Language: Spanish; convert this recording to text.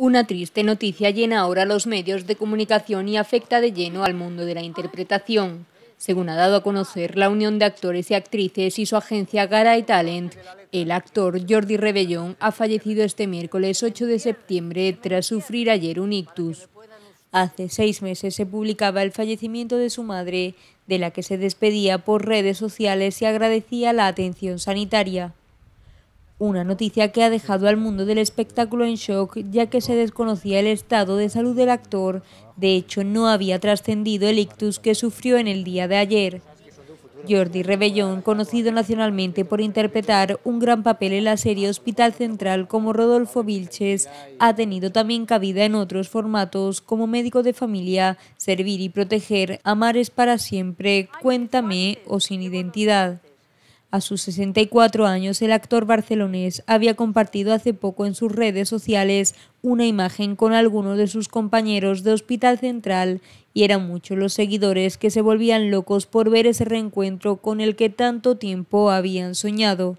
Una triste noticia llena ahora los medios de comunicación y afecta de lleno al mundo de la interpretación. Según ha dado a conocer la Unión de Actores y Actrices y su agencia y Talent, el actor Jordi Rebellón ha fallecido este miércoles 8 de septiembre tras sufrir ayer un ictus. Hace seis meses se publicaba el fallecimiento de su madre, de la que se despedía por redes sociales y agradecía la atención sanitaria. Una noticia que ha dejado al mundo del espectáculo en shock ya que se desconocía el estado de salud del actor. De hecho, no había trascendido el ictus que sufrió en el día de ayer. Jordi Rebellón, conocido nacionalmente por interpretar un gran papel en la serie Hospital Central como Rodolfo Vilches, ha tenido también cabida en otros formatos como Médico de Familia, Servir y Proteger, es para Siempre, Cuéntame o Sin Identidad. A sus 64 años, el actor barcelonés había compartido hace poco en sus redes sociales una imagen con algunos de sus compañeros de Hospital Central y eran muchos los seguidores que se volvían locos por ver ese reencuentro con el que tanto tiempo habían soñado.